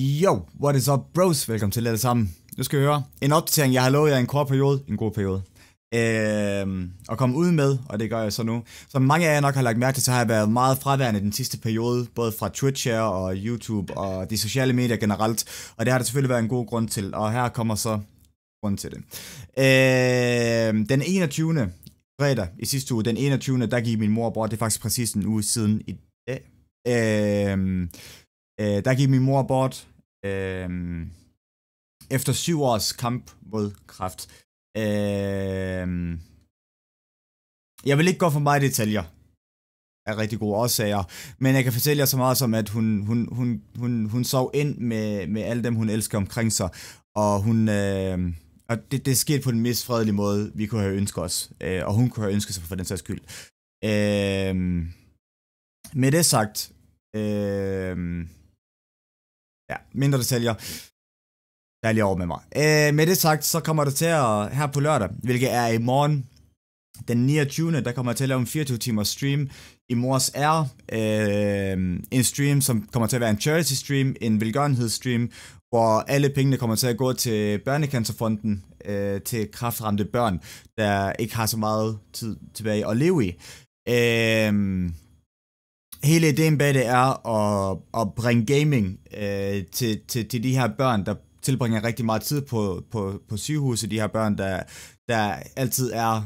Yo, what is up bros? Velkommen til alle sammen. Nu skal vi høre en opdatering, jeg har lovet jer en kort periode, en god periode, øh, at komme ud med, og det gør jeg så nu. Som mange af jer nok har lagt mærke til, så har jeg været meget fraværende den sidste periode, både fra Twitch her og YouTube og de sociale medier generelt, og det har der selvfølgelig været en god grund til, og her kommer så grund til det. Øh, den 21. fredag i sidste uge, den 21. der gik min mor bort, det er faktisk præcis en uge siden i dag, øh, Øh, der gik min mor bort øh, efter syv års kamp mod kræft. Øh, jeg vil ikke gå for meget detaljer af rigtig gode årsager, men jeg kan fortælle jer så meget som, at hun, hun, hun, hun, hun sov ind med, med alle dem, hun elsker omkring sig, og hun... Øh, og det, det skete på den mest fredelige måde, vi kunne have ønsket os, øh, og hun kunne have ønsket sig for den sags skyld. Øh, med det sagt, øh, ja, mindre detaljer. Der er lige over med mig. Øh, med det sagt, så kommer det til at, her på lørdag, hvilket er i morgen, den 29. der kommer jeg til at lave en 24 timer stream i Mors R. Øh, en stream, som kommer til at være en charity stream, en velgørenhedsstream, hvor alle pengene kommer til at gå til Børnecancerfonden, øh, til kraftramte børn, der ikke har så meget tid tilbage at leve i. Øh, hele ideen bag det er at, at bringe gaming øh, til, til, til de her børn, der tilbringer rigtig meget tid på, på, på sygehuset, de her børn, der, der altid er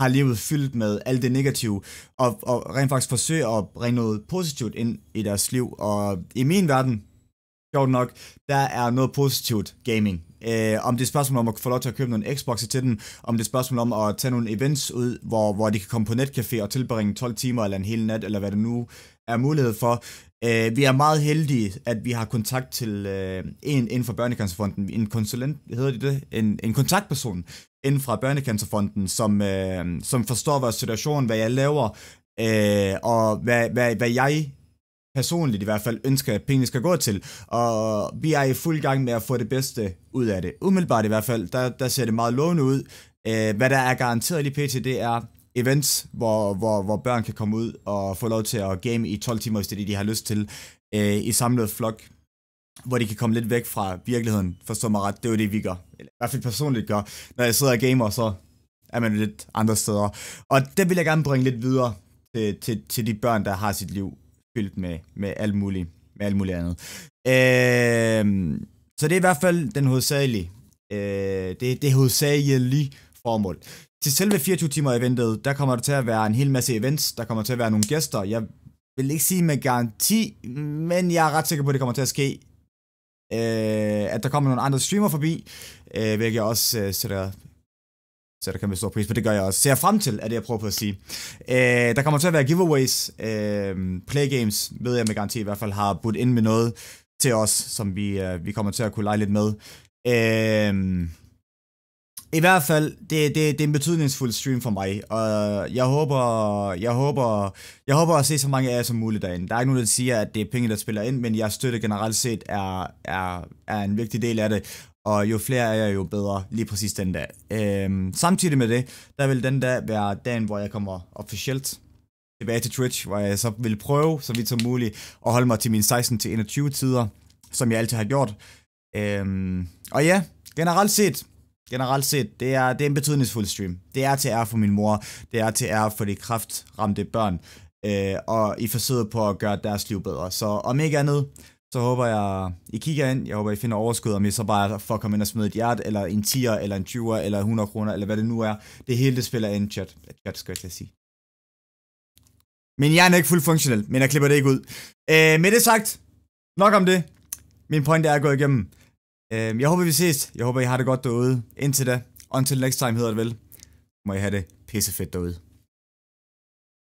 har livet fyldt med alt det negative, og, og rent faktisk forsøger at bringe noget positivt ind i deres liv. Og i min verden, sjovt nok, der er noget positivt gaming. Øh, om det er spørgsmål om at få lov til at købe nogle Xbox til den, om det er spørgsmål om at tage nogle events ud, hvor, hvor de kan komme på netcafé og tilbringe 12 timer eller en hel nat, eller hvad det nu er mulighed for. Øh, vi er meget heldige, at vi har kontakt til øh, en inden for Børnecancerfonden, en konsulent, hedder de det? En, en kontaktperson inden fra Børnecancerfonden, som, øh, som forstår vores situation, hvad jeg laver, øh, og hvad, hvad, hvad jeg personligt i hvert fald ønsker, at pengene skal gå til. Og vi er i fuld gang med at få det bedste ud af det. Umiddelbart i hvert fald, der, der ser det meget lovende ud. Øh, hvad der er garanteret i pt, det er events, hvor, hvor, hvor børn kan komme ud og få lov til at game i 12 timer, hvis det er det, de har lyst til, øh, i samlet flok, hvor de kan komme lidt væk fra virkeligheden. Forstå mig ret, det er jo det, vi gør. Eller, I hvert fald personligt gør. Når jeg sidder og gamer, så er man lidt andre steder. Og det vil jeg gerne bringe lidt videre til, til, til de børn, der har sit liv fyldt med, med alt muligt, med alt muligt andet. Øh, så det er i hvert fald den hovedsagelige, øh, det, det hovedsagelige formål. Til selve 24 timer eventet, der kommer der til at være en hel masse events, der kommer til at være nogle gæster. Jeg vil ikke sige med garanti, men jeg er ret sikker på, at det kommer til at ske. Øh, at der kommer nogle andre streamer forbi, øh, hvilket jeg også øh, sætter kan kæmpe stor pris på. Det gør jeg også. Ser jeg frem til, er det, jeg prøver på at sige. Øh, der kommer til at være giveaways. Øh, playgames, ved jeg med garanti i hvert fald, har budt ind med noget til os, som vi, øh, vi kommer til at kunne lege lidt med. Øh, i hvert fald, det, det, det er en betydningsfuld stream for mig, og jeg håber, jeg håber, jeg håber at se så mange af jer som muligt derinde. Der er ikke nogen, der siger, at det er penge, der spiller ind, men jeg støtte generelt set er, er, er en vigtig del af det og jo flere er jeg, jo bedre lige præcis den dag. Øhm, samtidig med det, der vil den dag være dagen, hvor jeg kommer officielt tilbage til Twitch, hvor jeg så vil prøve så vidt som muligt at holde mig til mine 16-21 til tider, som jeg altid har gjort. Øhm, og ja, generelt set, generelt set, det er, det er en betydningsfuld stream. Det er til ære for min mor, det er til ære for de kraftramte børn, øh, og i forsøget på at gøre deres liv bedre. Så om ikke andet, så håber jeg, I kigger ind, jeg håber, I finder overskud, om I så bare får komme ind og smide et hjert, eller en 10'er, eller en 20'er, eller 100 kroner, eller hvad det nu er. Det hele, det spiller ind, chat. Chat skal jeg til at sige. Min hjerne er ikke fuldt funktionel, men jeg klipper det ikke ud. Øh, med det sagt, nok om det. Min point er gået igennem. Øh, jeg håber, vi ses. Jeg håber, I har det godt derude. Indtil da. Until next time hedder det vel. Må I have det pissefedt derude.